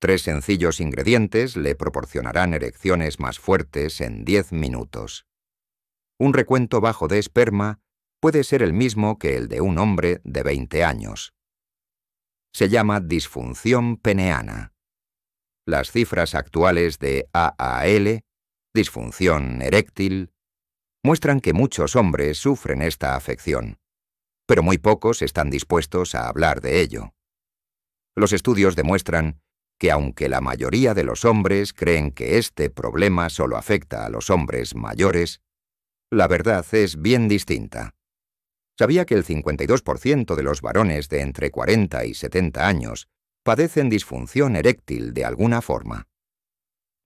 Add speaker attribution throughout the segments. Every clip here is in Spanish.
Speaker 1: Tres sencillos ingredientes le proporcionarán erecciones más fuertes en 10 minutos. Un recuento bajo de esperma puede ser el mismo que el de un hombre de 20 años. Se llama disfunción peneana. Las cifras actuales de AAL, disfunción eréctil, muestran que muchos hombres sufren esta afección, pero muy pocos están dispuestos a hablar de ello. Los estudios demuestran que aunque la mayoría de los hombres creen que este problema solo afecta a los hombres mayores, la verdad es bien distinta. Sabía que el 52% de los varones de entre 40 y 70 años padecen disfunción eréctil de alguna forma.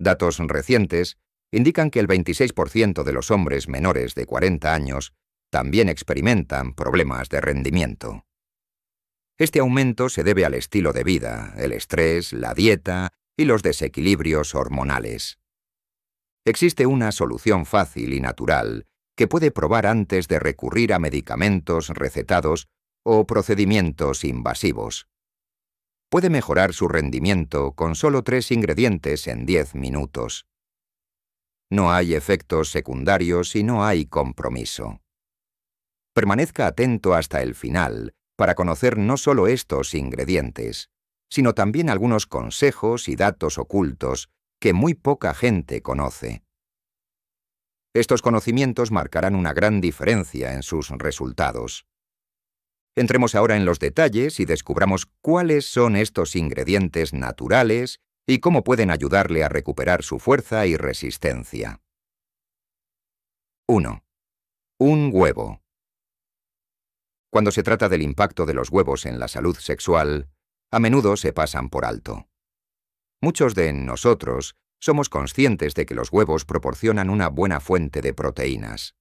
Speaker 1: Datos recientes indican que el 26% de los hombres menores de 40 años también experimentan problemas de rendimiento. Este aumento se debe al estilo de vida, el estrés, la dieta y los desequilibrios hormonales. Existe una solución fácil y natural que puede probar antes de recurrir a medicamentos recetados o procedimientos invasivos. Puede mejorar su rendimiento con solo tres ingredientes en diez minutos. No hay efectos secundarios y no hay compromiso. Permanezca atento hasta el final para conocer no solo estos ingredientes, sino también algunos consejos y datos ocultos que muy poca gente conoce. Estos conocimientos marcarán una gran diferencia en sus resultados. Entremos ahora en los detalles y descubramos cuáles son estos ingredientes naturales y cómo pueden ayudarle a recuperar su fuerza y resistencia. 1. Un huevo. Cuando se trata del impacto de los huevos en la salud sexual, a menudo se pasan por alto. Muchos de nosotros somos conscientes de que los huevos proporcionan una buena fuente de proteínas.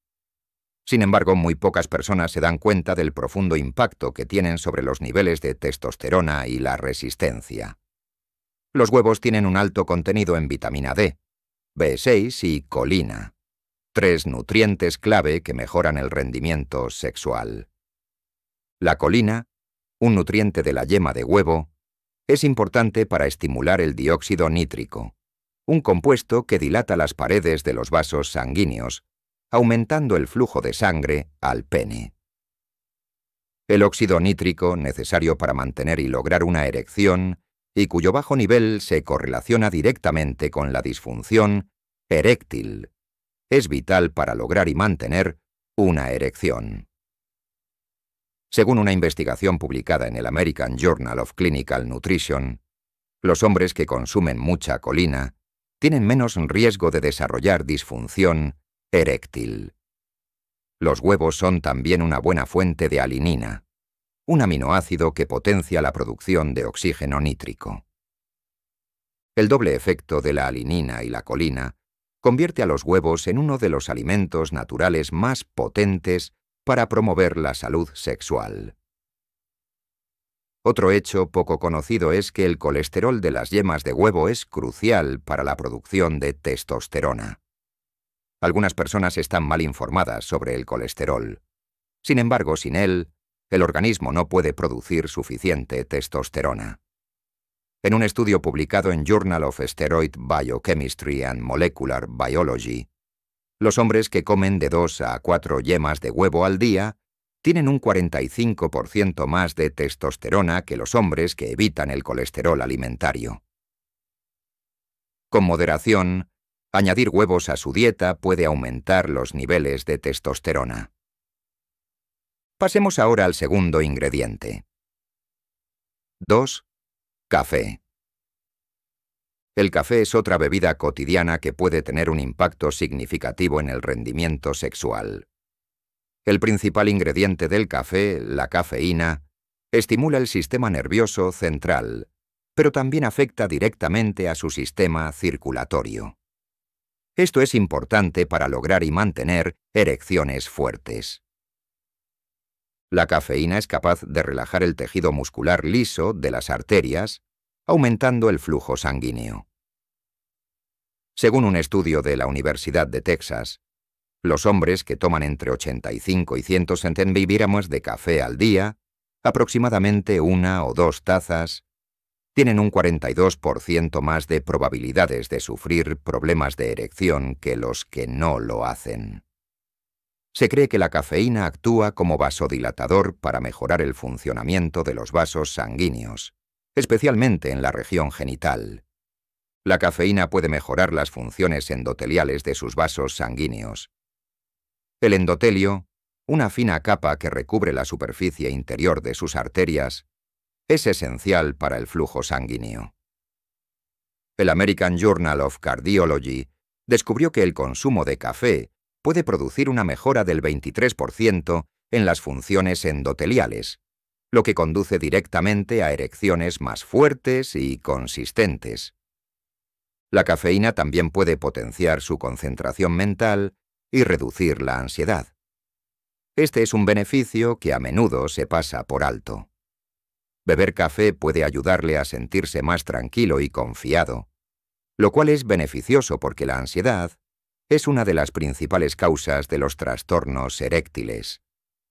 Speaker 1: Sin embargo, muy pocas personas se dan cuenta del profundo impacto que tienen sobre los niveles de testosterona y la resistencia. Los huevos tienen un alto contenido en vitamina D, B6 y colina, tres nutrientes clave que mejoran el rendimiento sexual. La colina, un nutriente de la yema de huevo, es importante para estimular el dióxido nítrico, un compuesto que dilata las paredes de los vasos sanguíneos, aumentando el flujo de sangre al pene. El óxido nítrico, necesario para mantener y lograr una erección, y cuyo bajo nivel se correlaciona directamente con la disfunción eréctil, es vital para lograr y mantener una erección. Según una investigación publicada en el American Journal of Clinical Nutrition, los hombres que consumen mucha colina tienen menos riesgo de desarrollar disfunción eréctil. Los huevos son también una buena fuente de alinina, un aminoácido que potencia la producción de oxígeno nítrico. El doble efecto de la alinina y la colina convierte a los huevos en uno de los alimentos naturales más potentes para promover la salud sexual. Otro hecho poco conocido es que el colesterol de las yemas de huevo es crucial para la producción de testosterona. Algunas personas están mal informadas sobre el colesterol. Sin embargo, sin él, el organismo no puede producir suficiente testosterona. En un estudio publicado en Journal of Steroid Biochemistry and Molecular Biology, los hombres que comen de 2 a 4 yemas de huevo al día tienen un 45% más de testosterona que los hombres que evitan el colesterol alimentario. Con moderación, añadir huevos a su dieta puede aumentar los niveles de testosterona. Pasemos ahora al segundo ingrediente. 2. Café. El café es otra bebida cotidiana que puede tener un impacto significativo en el rendimiento sexual. El principal ingrediente del café, la cafeína, estimula el sistema nervioso central, pero también afecta directamente a su sistema circulatorio. Esto es importante para lograr y mantener erecciones fuertes. La cafeína es capaz de relajar el tejido muscular liso de las arterias, aumentando el flujo sanguíneo. Según un estudio de la Universidad de Texas, los hombres que toman entre 85 y 100 centenviviramos de café al día, aproximadamente una o dos tazas, tienen un 42% más de probabilidades de sufrir problemas de erección que los que no lo hacen. Se cree que la cafeína actúa como vasodilatador para mejorar el funcionamiento de los vasos sanguíneos, especialmente en la región genital. La cafeína puede mejorar las funciones endoteliales de sus vasos sanguíneos. El endotelio, una fina capa que recubre la superficie interior de sus arterias, es esencial para el flujo sanguíneo. El American Journal of Cardiology descubrió que el consumo de café puede producir una mejora del 23% en las funciones endoteliales, lo que conduce directamente a erecciones más fuertes y consistentes. La cafeína también puede potenciar su concentración mental y reducir la ansiedad. Este es un beneficio que a menudo se pasa por alto. Beber café puede ayudarle a sentirse más tranquilo y confiado, lo cual es beneficioso porque la ansiedad es una de las principales causas de los trastornos eréctiles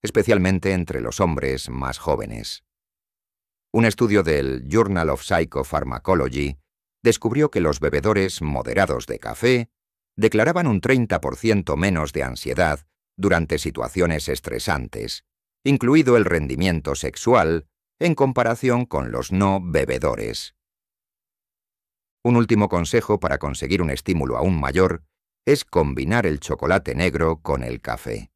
Speaker 1: especialmente entre los hombres más jóvenes. Un estudio del Journal of Psychopharmacology descubrió que los bebedores moderados de café declaraban un 30% menos de ansiedad durante situaciones estresantes, incluido el rendimiento sexual, en comparación con los no bebedores. Un último consejo para conseguir un estímulo aún mayor es combinar el chocolate negro con el café.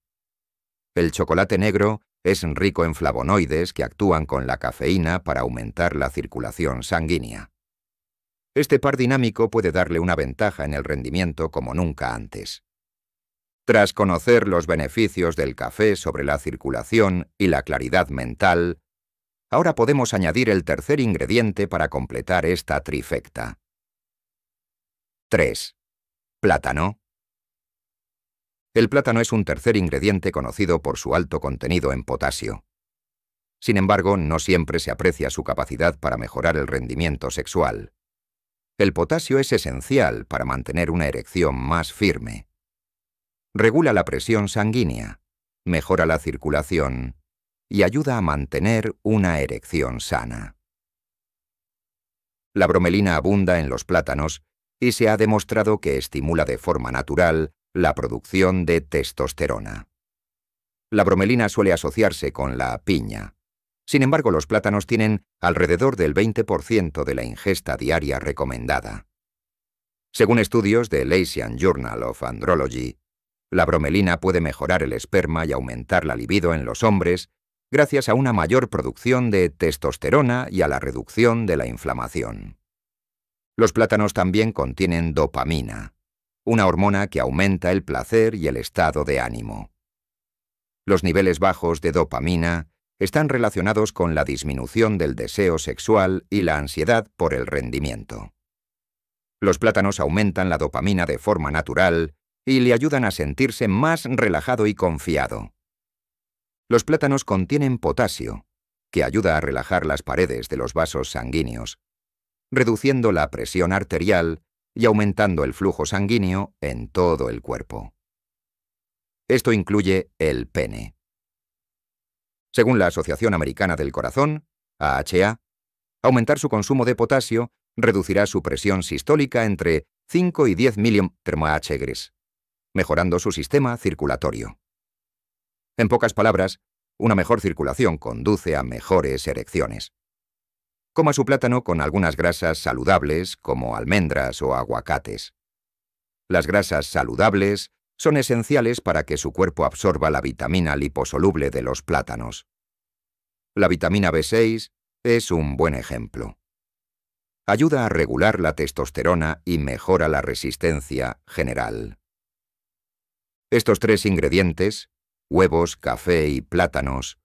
Speaker 1: El chocolate negro es rico en flavonoides que actúan con la cafeína para aumentar la circulación sanguínea. Este par dinámico puede darle una ventaja en el rendimiento como nunca antes. Tras conocer los beneficios del café sobre la circulación y la claridad mental, ahora podemos añadir el tercer ingrediente para completar esta trifecta. 3. Plátano. El plátano es un tercer ingrediente conocido por su alto contenido en potasio. Sin embargo, no siempre se aprecia su capacidad para mejorar el rendimiento sexual. El potasio es esencial para mantener una erección más firme. Regula la presión sanguínea, mejora la circulación y ayuda a mantener una erección sana. La bromelina abunda en los plátanos y se ha demostrado que estimula de forma natural la producción de testosterona. La bromelina suele asociarse con la piña. Sin embargo, los plátanos tienen alrededor del 20% de la ingesta diaria recomendada. Según estudios del Asian Journal of Andrology, la bromelina puede mejorar el esperma y aumentar la libido en los hombres gracias a una mayor producción de testosterona y a la reducción de la inflamación. Los plátanos también contienen dopamina, una hormona que aumenta el placer y el estado de ánimo. Los niveles bajos de dopamina están relacionados con la disminución del deseo sexual y la ansiedad por el rendimiento. Los plátanos aumentan la dopamina de forma natural y le ayudan a sentirse más relajado y confiado. Los plátanos contienen potasio, que ayuda a relajar las paredes de los vasos sanguíneos, reduciendo la presión arterial y aumentando el flujo sanguíneo en todo el cuerpo. Esto incluye el pene. Según la Asociación Americana del Corazón, AHA, aumentar su consumo de potasio reducirá su presión sistólica entre 5 y 10 mmHg, mejorando su sistema circulatorio. En pocas palabras, una mejor circulación conduce a mejores erecciones. Coma su plátano con algunas grasas saludables como almendras o aguacates. Las grasas saludables son esenciales para que su cuerpo absorba la vitamina liposoluble de los plátanos. La vitamina B6 es un buen ejemplo. Ayuda a regular la testosterona y mejora la resistencia general. Estos tres ingredientes, huevos, café y plátanos,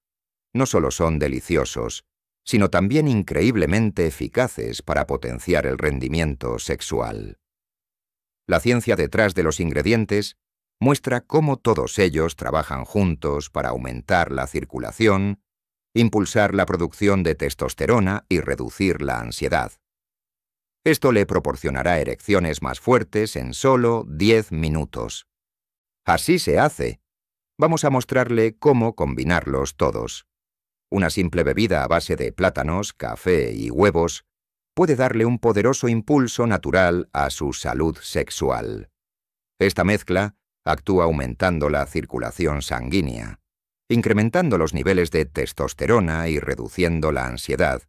Speaker 1: no solo son deliciosos, sino también increíblemente eficaces para potenciar el rendimiento sexual. La ciencia detrás de los ingredientes muestra cómo todos ellos trabajan juntos para aumentar la circulación, impulsar la producción de testosterona y reducir la ansiedad. Esto le proporcionará erecciones más fuertes en solo 10 minutos. Así se hace. Vamos a mostrarle cómo combinarlos todos. Una simple bebida a base de plátanos, café y huevos puede darle un poderoso impulso natural a su salud sexual. Esta mezcla actúa aumentando la circulación sanguínea, incrementando los niveles de testosterona y reduciendo la ansiedad,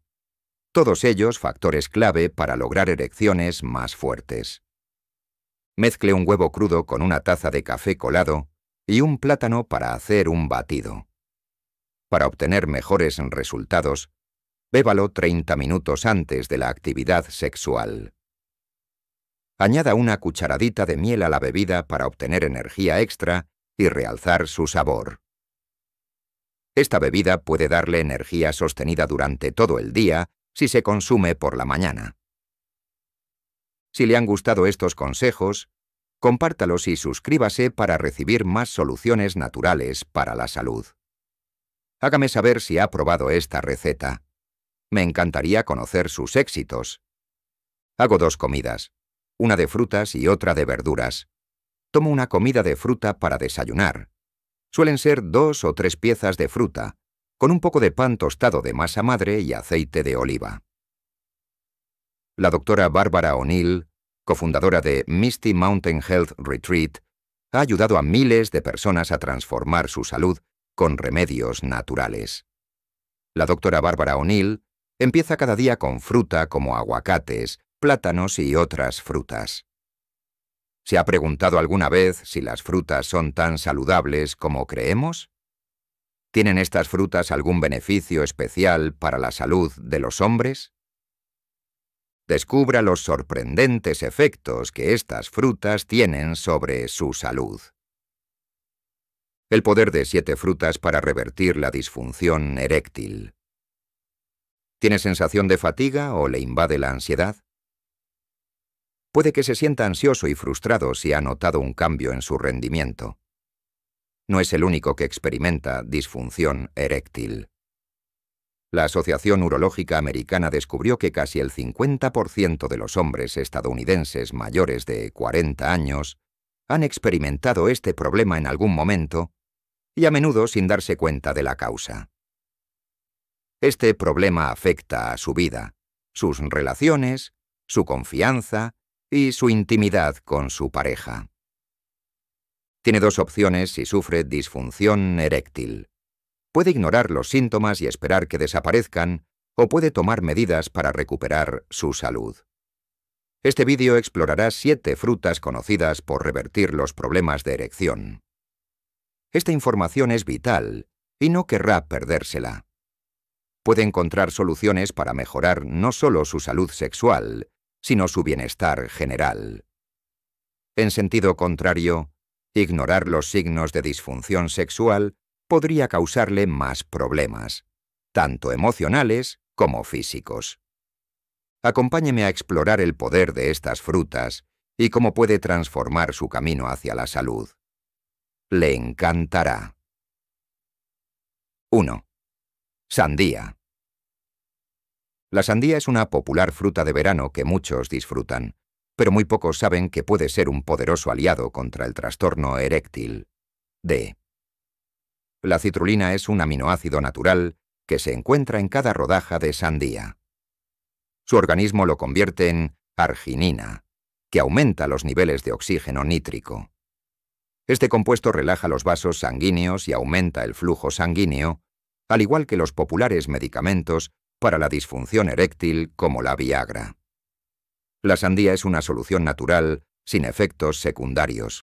Speaker 1: todos ellos factores clave para lograr erecciones más fuertes. Mezcle un huevo crudo con una taza de café colado y un plátano para hacer un batido. Para obtener mejores resultados, bébalo 30 minutos antes de la actividad sexual. Añada una cucharadita de miel a la bebida para obtener energía extra y realzar su sabor. Esta bebida puede darle energía sostenida durante todo el día si se consume por la mañana. Si le han gustado estos consejos, compártalos y suscríbase para recibir más soluciones naturales para la salud. Hágame saber si ha probado esta receta. Me encantaría conocer sus éxitos. Hago dos comidas, una de frutas y otra de verduras. Tomo una comida de fruta para desayunar. Suelen ser dos o tres piezas de fruta, con un poco de pan tostado de masa madre y aceite de oliva. La doctora Bárbara O'Neill, cofundadora de Misty Mountain Health Retreat, ha ayudado a miles de personas a transformar su salud con remedios naturales. La doctora Bárbara O'Neill empieza cada día con fruta como aguacates, plátanos y otras frutas. ¿Se ha preguntado alguna vez si las frutas son tan saludables como creemos? ¿Tienen estas frutas algún beneficio especial para la salud de los hombres? Descubra los sorprendentes efectos que estas frutas tienen sobre su salud el poder de siete frutas para revertir la disfunción eréctil. ¿Tiene sensación de fatiga o le invade la ansiedad? Puede que se sienta ansioso y frustrado si ha notado un cambio en su rendimiento. No es el único que experimenta disfunción eréctil. La Asociación Urológica Americana descubrió que casi el 50% de los hombres estadounidenses mayores de 40 años han experimentado este problema en algún momento y a menudo sin darse cuenta de la causa. Este problema afecta a su vida, sus relaciones, su confianza y su intimidad con su pareja. Tiene dos opciones si sufre disfunción eréctil. Puede ignorar los síntomas y esperar que desaparezcan, o puede tomar medidas para recuperar su salud. Este vídeo explorará siete frutas conocidas por revertir los problemas de erección. Esta información es vital y no querrá perdérsela. Puede encontrar soluciones para mejorar no solo su salud sexual, sino su bienestar general. En sentido contrario, ignorar los signos de disfunción sexual podría causarle más problemas, tanto emocionales como físicos. Acompáñeme a explorar el poder de estas frutas y cómo puede transformar su camino hacia la salud le encantará. 1. Sandía. La sandía es una popular fruta de verano que muchos disfrutan, pero muy pocos saben que puede ser un poderoso aliado contra el trastorno eréctil. D. La citrulina es un aminoácido natural que se encuentra en cada rodaja de sandía. Su organismo lo convierte en arginina, que aumenta los niveles de oxígeno nítrico. Este compuesto relaja los vasos sanguíneos y aumenta el flujo sanguíneo, al igual que los populares medicamentos para la disfunción eréctil como la Viagra. La sandía es una solución natural sin efectos secundarios.